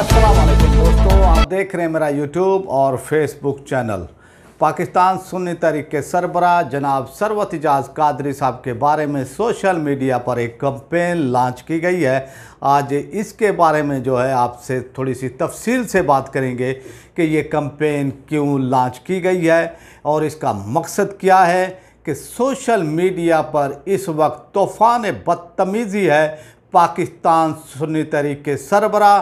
असलम दोस्तों आप देख रहे हैं मेरा यूट्यूब और फेसबुक चैनल पाकिस्तान सुन्नी तरीक के सरबरा जनाब सरवत एजाज कादरी साहब के बारे में सोशल मीडिया पर एक कंपेन लॉन्च की गई है आज इसके बारे में जो है आपसे थोड़ी सी तफसील से बात करेंगे कि ये कंपेन क्यों लॉन्च की गई है और इसका मकसद क्या है कि सोशल मीडिया पर इस वक्त तूफ़ान बदतमीज़ी है पाकिस्तान सुन्नी तहरीक के सरबरा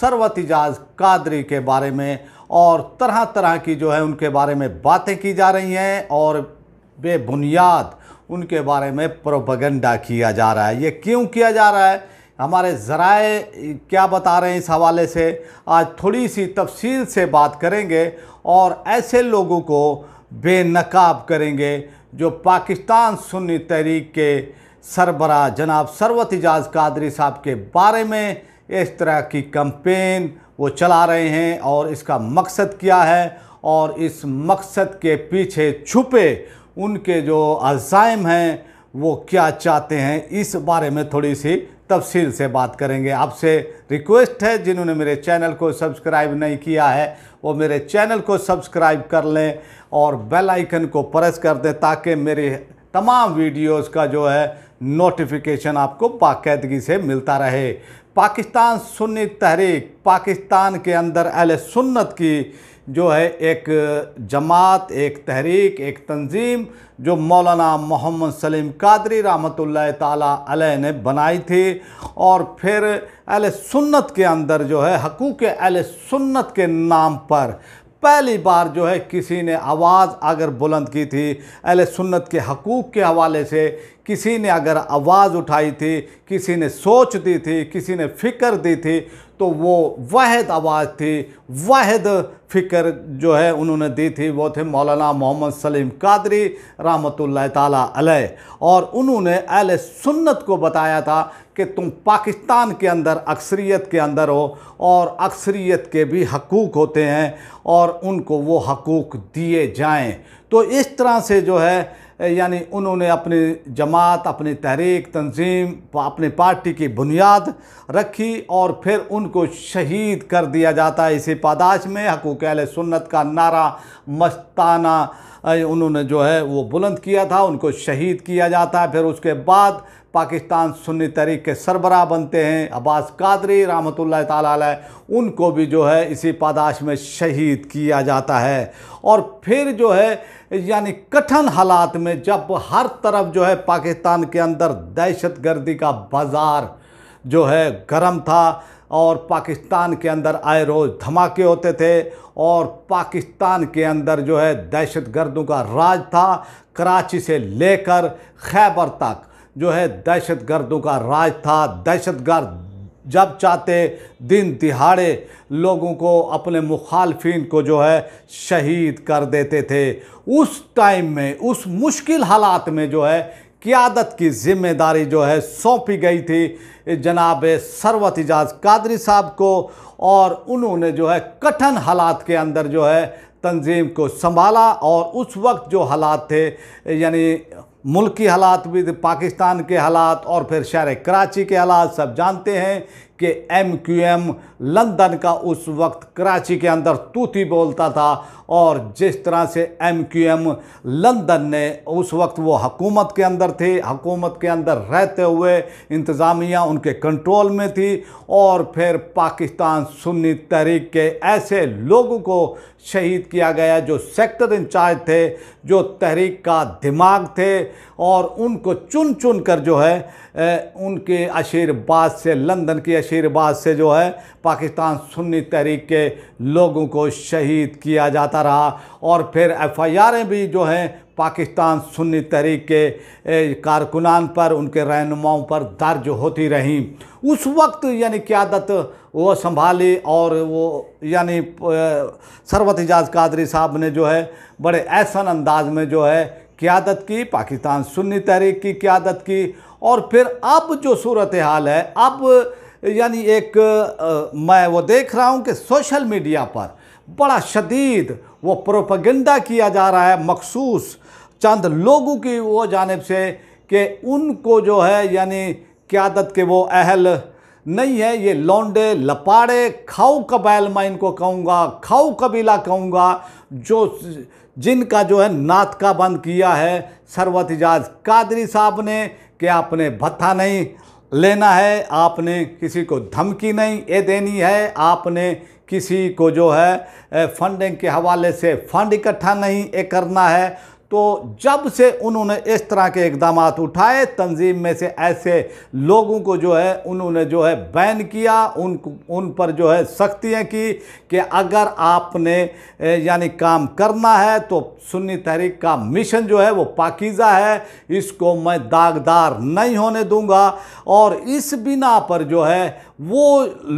सरवत एजाज कादरी के बारे में और तरह तरह की जो है उनके बारे में बातें की जा रही हैं और बेबुनियाद उनके बारे में प्रोपगंडा किया जा रहा है ये क्यों किया जा रहा है हमारे ज़राए क्या बता रहे हैं इस हवाले से आज थोड़ी सी तफसील से बात करेंगे और ऐसे लोगों को बेनकाब करेंगे जो पाकिस्तान सुन्नी तहरीक के सरबरा जनाब सरवत एजाज कादरी साहब के बारे में इस तरह की कंपेन वो चला रहे हैं और इसका मकसद क्या है और इस मकसद के पीछे छुपे उनके जो अज़ाइम हैं वो क्या चाहते हैं इस बारे में थोड़ी सी तफसील से बात करेंगे आपसे रिक्वेस्ट है जिन्होंने मेरे चैनल को सब्सक्राइब नहीं किया है वो मेरे चैनल को सब्सक्राइब कर लें और बेल आइकन को प्रेस कर दें ताकि मेरे तमाम वीडियोस का जो है नोटिफिकेशन आपको बाकायदगी से मिलता रहे पाकिस्तान सुन्नी तहरीक पाकिस्तान के अंदर अल सुन्नत की जो है एक जमात एक तहरीक एक तंजीम जो मौलाना मोहम्मद सलीम कादरी रहमत ला ने बनाई थी और फिर अल सुन्नत के अंदर जो है हकूक़ अल सुन्नत के नाम पर पहली बार जो है किसी ने आवाज़ अगर बुलंद की थी अहल सुन्नत के हकूक़ के हवाले से किसी ने अगर आवाज़ उठाई थी किसी ने सोच दी थी किसी ने फ़िक्र दी थी तो वो वाद आवाज़ थी वाद फ़िक्र जो है उन्होंने दी थी वो थे मौलाना मोहम्मद सलीम कादरी रहमत ला और उन्होंने अहल सुन्नत को बताया था कि तुम पाकिस्तान के अंदर अक्सरीत के अंदर हो और अक्सरीत के भी हकूक़ होते हैं और उनको वो हकूक़ दिए जाएं तो इस तरह से जो है यानी उन्होंने अपनी जमात अपनी तहरीक तंजीम अपनी पार्टी की बुनियाद रखी और फिर उनको शहीद कर दिया जाता है इसी पादाश में हकूक़ अल सुन्नत का नारा मस्ताना उन्होंने जो है वो बुलंद किया था उनको शहीद किया जाता है फिर उसके बाद पाकिस्तान सुन्नी तरीक के सरबरा बनते हैं अब्बास कादरी रहमत ताली उनको भी जो है इसी पादाश में शहीद किया जाता है और फिर जो है यानी कठिन हालात में जब हर तरफ जो है पाकिस्तान के अंदर दहशत गर्दी का बाज़ार जो है गर्म था और पाकिस्तान के अंदर आए रोज़ धमाके होते थे और पाकिस्तान के अंदर जो है दहशत गर्दों का राज था कराची से लेकर खैबर तक जो है दहशत गर्दों का राज था दहशत गर्द जब चाहते दिन दिहाड़े लोगों को अपने मुखालफन को जो है शहीद कर देते थे उस टाइम में उस मुश्किल हालात में जो है क़्यादत की जिम्मेदारी जो है सौंपी गई थी जनाब सरवत एजाज कादरी साहब को और उन्होंने जो है कठिन हालात के अंदर जो है तंजीम को संभाला और उस वक्त जो हालात थे यानी मुल्क हालात भी पाकिस्तान के हालात और फिर शहर कराची के हालात सब जानते हैं कि एम क्यू एम लंदन का उस वक्त कराची के अंदर तूती बोलता था और जिस तरह से एम क्यू एम लंदन ने उस वक्त वो हकूमत के अंदर थे हकूमत के अंदर रहते हुए इंतज़ामिया उनके कंट्रोल में थी और फिर पाकिस्तान सुन्नी तहरीक के ऐसे लोगों को शहीद किया गया जो सेक्टर इंचार्ज थे जो तहरीक का दिमाग थे और उनको चुन चुन कर जो है उनके आशीर्वाद से लंदन की आशीर्वाद से जो है पाकिस्तान सुन्नी तहरीक के लोगों को शहीद किया जाता रहा और फिर एफ भी जो हैं पाकिस्तान सुन्नी तहरीक के कारकुनान पर उनके रहनुमाओं पर दर्ज होती रहीं उस वक्त यानी क्यादत वो संभाली और वो यानी सरवत एजाज कादरी साहब ने जो है बड़े ऐसा अंदाज में जो है क्यादत की पाकिस्तान सुन्नी तहरीक की क्यादत की और फिर अब जो सूरत हाल है अब यानी एक आ, मैं वो देख रहा हूँ कि सोशल मीडिया पर बड़ा शदीद वो प्रोपगेंडा किया जा रहा है मखसूस चंद लोगों की वो जानब से कि उनको जो है यानी क्यादत के वो अहल नहीं है ये लौंडे लपाड़े खाऊ कबैल मैं इनको कहूँगा खाऊ कबीला कहूँगा जो जिनका जो है नात का बंद किया है सरवत एजाज कादरी साहब ने कि आपने भत्था नहीं लेना है आपने किसी को धमकी नहीं ये देनी है आपने किसी को जो है फंडिंग के हवाले से फंड इकट्ठा नहीं ये करना है तो जब से उन्होंने इस तरह के इकदाम उठाए तंजीम में से ऐसे लोगों को जो है उन्होंने जो है बैन किया उन उन पर जो है सख्तियाँ की कि अगर आपने यानी काम करना है तो सुन्नी तहरीक का मिशन जो है वो पाकिज़ा है इसको मैं दागदार नहीं होने दूंगा और इस बिना पर जो है वो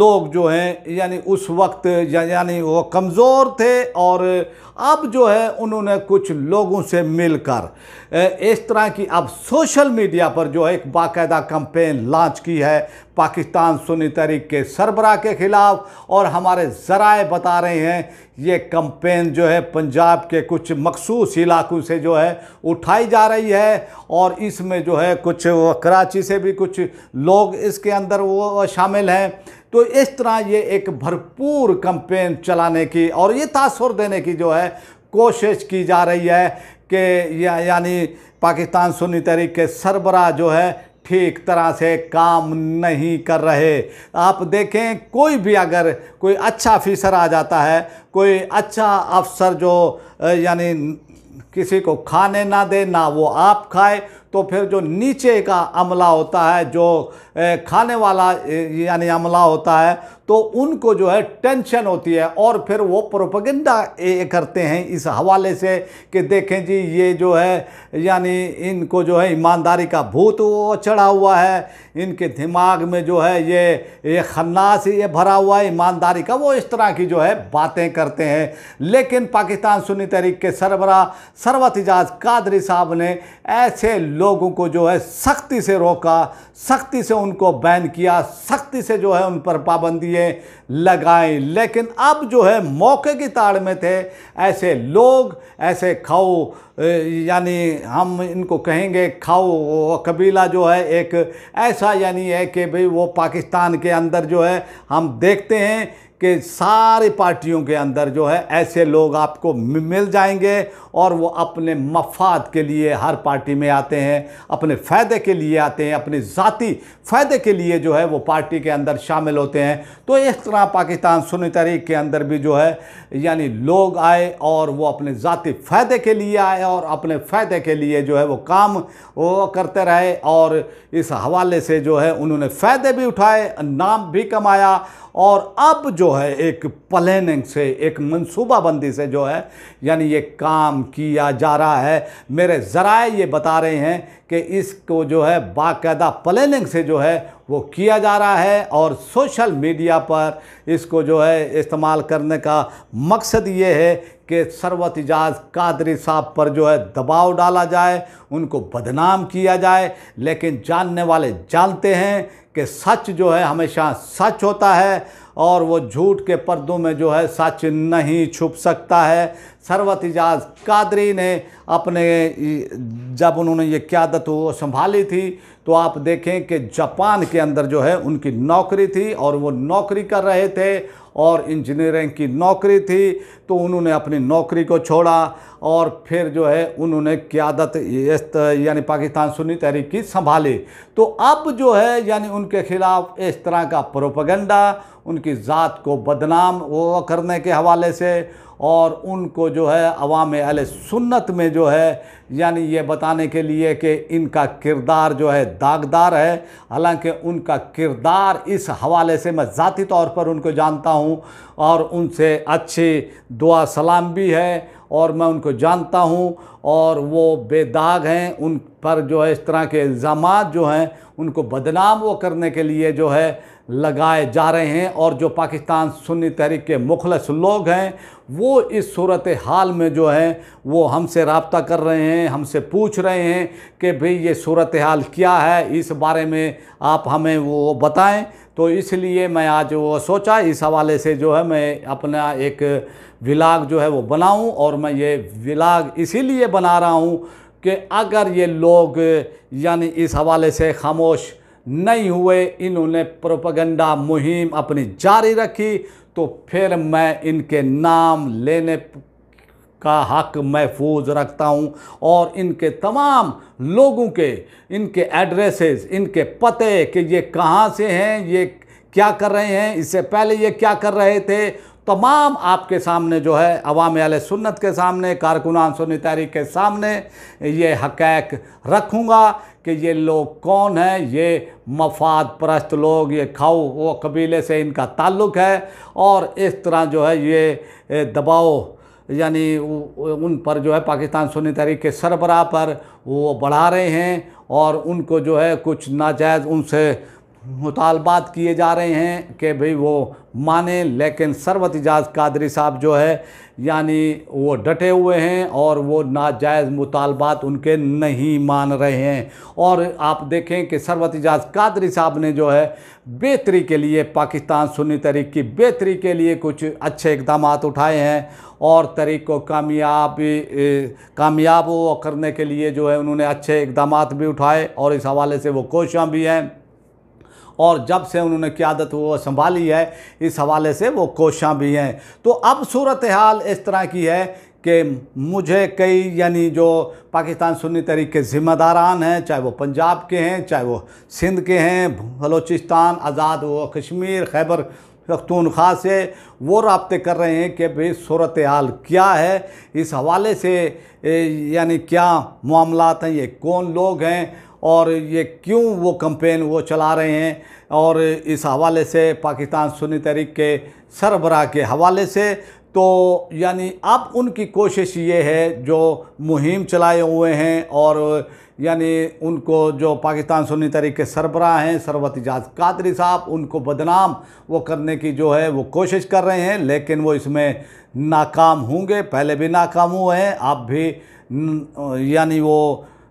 लोग जो हैं यानी उस वक्त यानी वो कमज़ोर थे और अब जो है उन्होंने कुछ लोगों से से मिलकर इस तरह की अब सोशल मीडिया पर जो है एक बाकायदा कंपेन लॉन्च की है पाकिस्तान सुनी तहरीक के सरबरा के ख़िलाफ़ और हमारे ज़राए बता रहे हैं ये कंपेन जो है पंजाब के कुछ मखसूस इलाकों से जो है उठाई जा रही है और इसमें जो है कुछ कराची से भी कुछ लोग इसके अंदर वो शामिल हैं तो इस तरह ये एक भरपूर कंपेन चलाने की और ये तासर देने की जो है कोशिश की जा रही है के या, यानी पाकिस्तान सुन्नी तहरीक के सरबरा जो है ठीक तरह से काम नहीं कर रहे आप देखें कोई भी अगर कोई अच्छा अफिसर आ जाता है कोई अच्छा अफसर जो यानी किसी को खाने ना दे ना वो आप खाए तो फिर जो नीचे का अमला होता है जो खाने वाला यानी अमला होता है तो उनको जो है टेंशन होती है और फिर वो प्रोपगेंडा करते हैं इस हवाले से कि देखें जी ये जो है यानी इनको जो है ईमानदारी का भूत चढ़ा हुआ है इनके दिमाग में जो है ये ये खन्नास ये भरा हुआ है ईमानदारी का वो इस तरह की जो है बातें करते हैं लेकिन पाकिस्तान सुनी तहरीक के सरबरा सरवत एजाज कादरी साहब ने ऐसे लोगों को जो है सख्ती से रोका सख्ती से उनको बैन किया सख्ती से जो है उन पर पाबंदी इसीलिए लगाएं लेकिन अब जो है मौके की ताड़ में थे ऐसे लोग ऐसे खाओ यानी हम इनको कहेंगे खाओ कबीला जो है एक ऐसा यानी है कि भाई वो पाकिस्तान के अंदर जो है हम देखते हैं कि सारी पार्टियों के अंदर जो है ऐसे लोग आपको मिल जाएंगे और वो अपने मफाद के लिए हर पार्टी में आते हैं अपने फ़ायदे के लिए आते हैं अपने ज़ाती फ़ायदे के लिए जो है वो पार्टी के अंदर शामिल होते हैं तो इस तरह पाकिस्तान सुनी तहरीक के अंदर भी जो है यानी लोग आए और वो अपने ज़ाती फ़ायदे के लिए आए और अपने फ़ायदे के लिए जो है वो काम वो करते रहे और इस हवाले से जो है उन्होंने फ़ायदे भी उठाए नाम भी कमाया और अब जो है एक प्लानिंग से एक मनसूबाबंदी से जो है यानी ये काम किया जा रहा है मेरे ज़रा ये बता रहे हैं कि इसको जो है बाकायदा प्लानिंग से जो है वो किया जा रहा है और सोशल मीडिया पर इसको जो है इस्तेमाल करने का मकसद ये है कि सरवत एजाज कादरी साहब पर जो है दबाव डाला जाए उनको बदनाम किया जाए लेकिन जानने वाले जानते हैं कि सच जो है हमेशा सच होता है और वो झूठ के पर्दों में जो है सच नहीं छुप सकता है सरवत एजाज कादरी ने अपने जब उन्होंने ये क्यादत वो संभाली थी तो आप देखें कि जापान के अंदर जो है उनकी नौकरी थी और वो नौकरी कर रहे थे और इंजीनियरिंग की नौकरी थी तो उन्होंने अपनी नौकरी को छोड़ा और फिर जो है उन्होंने क्यादत यानी पाकिस्तान सुन्नी तहरीक की संभाली तो अब जो है यानी उनके ख़िलाफ़ इस तरह का प्रोपगंडा उनकी ज़ात को बदनाम वो करने के हवाले से और उनको जो है अवाम अल सुन्नत में जो है यानी ये बताने के लिए कि इनका किरदार जो है दागदार है हालांकि उनका किरदार इस हवाले से मैं ज़ाती तौर पर उनको जानता हूँ और उनसे अच्छी दुआ सलाम भी है और मैं उनको जानता हूँ और वो बेदाग हैं उन पर जो है इस तरह के इल्ज़ाम जो हैं उनको बदनाम वो करने के लिए जो है लगाए जा रहे हैं और जो पाकिस्तान सुन्नी तहरीक के मुखलस लोग हैं वो इस सूरत हाल में जो है वो हमसे रबता कर रहे हैं हमसे पूछ रहे हैं कि भाई ये सूरत हाल क्या है इस बारे में आप हमें वो बताएं तो इसलिए मैं आज वो सोचा इस हवाले से जो है मैं अपना एक विलाग जो है वो बनाऊं और मैं ये विलाग इसीलिए बना रहा हूँ कि अगर ये लोग यानी इस हवाले से खामोश नहीं हुए इन्होंने प्रोपगंडा मुहिम अपनी जारी रखी तो फिर मैं इनके नाम लेने का हक महफूज रखता हूँ और इनके तमाम लोगों के इनके एड्रेसेस इनके पते कि ये कहाँ से हैं ये क्या कर रहे हैं इससे पहले ये क्या कर रहे थे तमाम आपके सामने जो है अवाम आल सुन्नत के सामने कारकुनान सुनी तारीख के सामने ये हकैक रखूँगा कि ये लोग कौन हैं ये मफाद परस्त लोग ये खाओ वो कबीले से इनका ताल्लुक़ है और इस तरह जो है ये दबाव यानी उन पर जो है पाकिस्तान सुनी तहरीक के सरबराह पर वो बढ़ा रहे हैं और उनको जो है कुछ नाजायज़ उनसे मुतालबात किए जा रहे हैं कि भाई वो माने लेकिन सरवत एजाज कादरी साहब जो है यानी वो डटे हुए हैं और वो नाजायज़ मुतालबात उनके नहीं मान रहे हैं और आप देखें कि सरवत एजाज कादरी साहब ने जो है बेहतरी के लिए पाकिस्तान सुन्नी तरीक की बेहतरी के लिए कुछ अच्छे इकदाम उठाए हैं और तरीक को कामयाब कामयाब करने के लिए जो है उन्होंने अच्छे इकदाम भी उठाए और इस हवाले से वो कोशियाँ भी हैं और जब से उन्होंने क्यादत वो संभाली है इस हवाले से वो कोशाँ भी हैं तो अब सूरत हाल इस तरह की है कि मुझे कई यानी जो पाकिस्तान सुन्नी तहरीक के ज़िम्मेदारान हैं चाहे वो पंजाब के हैं चाहे वो सिंध के हैं बलोचिस्तान आज़ाद वो कश्मीर खैबर पख्तूनख्वा से वो रबते कर रहे हैं कि भाई सूरत हाल क्या है इस हवाले से यानी क्या मामला हैं ये कौन लोग हैं और ये क्यों वो कंपेन वो चला रहे हैं और इस हवाले से पाकिस्तान सुनी तहरीक के सरबरा के हवाले से तो यानी अब उनकी कोशिश ये है जो मुहिम चलाए हुए हैं और यानी उनको जो पाकिस्तान सुनी तहरीक के सरबरा हैं सरबत एजाज कादरी साहब उनको बदनाम वो करने की जो है वो कोशिश कर रहे हैं लेकिन वो इसमें नाकाम होंगे पहले भी नाकाम हुए हैं आप भी यानी वो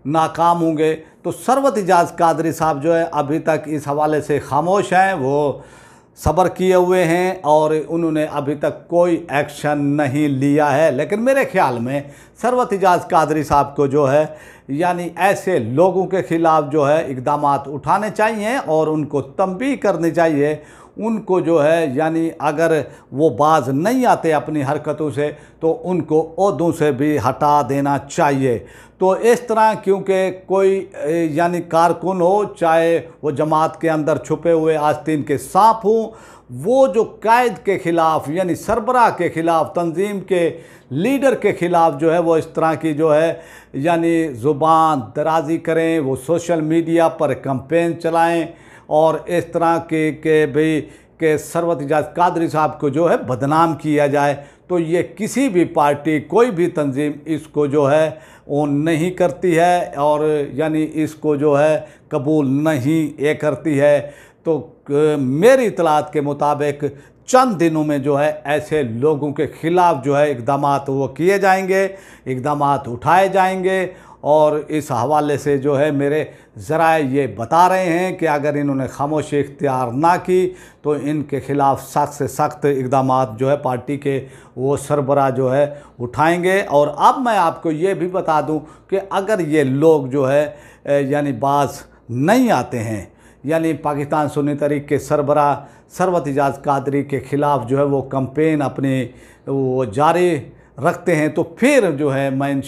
नाकाम होंगे तो सरवत इजाज़ कादरी साहब जो है अभी तक इस हवाले से खामोश हैं वो सब्र किए हुए हैं और उन्होंने अभी तक कोई एक्शन नहीं लिया है लेकिन मेरे ख्याल में सरवत इजाज़ कादरी साहब को जो है यानी ऐसे लोगों के खिलाफ जो है इकदाम उठाने चाहिए और उनको तंबी करनी चाहिए उनको जो है यानी अगर वो बाज नहीं आते अपनी हरकतों से तो उनको उदों से भी हटा देना चाहिए तो इस तरह क्योंकि कोई यानी कारकुन हो चाहे वो जमात के अंदर छुपे हुए आस्तीन के सांप हों वो जो कायद के ख़िलाफ़ यानी सरबरा के ख़िलाफ़ तंजीम के लीडर के ख़िलाफ़ जो है वो इस तरह की जो है यानी ज़ुबान दराजी करें वो सोशल मीडिया पर कंपेन चलाएं और इस तरह के के भाई के सरवत एजाज कादरी साहब को जो है बदनाम किया जाए तो ये किसी भी पार्टी कोई भी तंजीम इसको जो है ओन नहीं करती है और यानी इसको जो है कबूल नहीं ये करती है तो मेरी इतलात के मुताबिक चंद दिनों में जो है ऐसे लोगों के ख़िलाफ़ जो है इकदाम वो किए जाएंगे इकदाम उठाए जाएंगे और इस हवाले से जो है मेरे ज़रा ये बता रहे हैं कि अगर इन्होंने खामोशी इख्तियार ना की तो इनके ख़िलाफ़ सख्त से सख्त इकदाम जो है पार्टी के वो सरबरा जो है उठाएंगे और अब मैं आपको ये भी बता दूं कि अगर ये लोग जो है यानी बाज नहीं आते हैं यानी पाकिस्तान सुन्नी तरीक के सरबरा सरवत एजाज कादरी के ख़िलाफ़ जो है वो कम्पेन अपने वो जारी रखते हैं तो फिर जो है मैं इन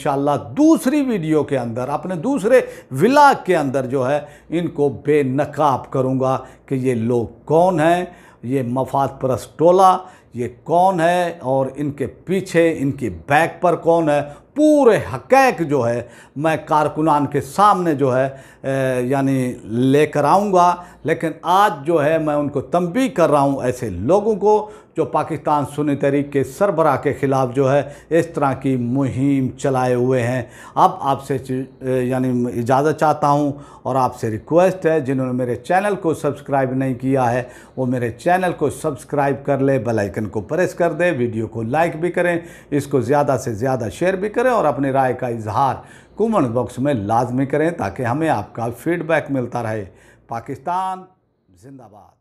दूसरी वीडियो के अंदर अपने दूसरे विलाग के अंदर जो है इनको बेनकाब करूँगा कि ये लोग कौन हैं ये मफाद परस टोला ये कौन है और इनके पीछे इनके बैक पर कौन है पूरे हकैक जो है मैं कारकुनान के सामने जो है यानी लेकर आऊँगा लेकिन आज जो है मैं उनको तंबी कर रहा हूँ ऐसे लोगों को जो पाकिस्तान सुनी तरीक के सरबरा के ख़िलाफ़ जो है इस तरह की मुहिम चलाए हुए हैं अब आपसे यानी इजाज़त चाहता हूँ और आपसे रिक्वेस्ट है जिन्होंने मेरे चैनल को सब्सक्राइब नहीं किया है वो मेरे चैनल को सब्सक्राइब कर ले बेलाइकन को प्रेस कर दे वीडियो को लाइक भी करें इसको ज़्यादा से ज़्यादा शेयर भी करें करें और अपनी राय का इजहार कमेंट बॉक्स में लाजमी करें ताकि हमें आपका फीडबैक मिलता रहे पाकिस्तान जिंदाबाद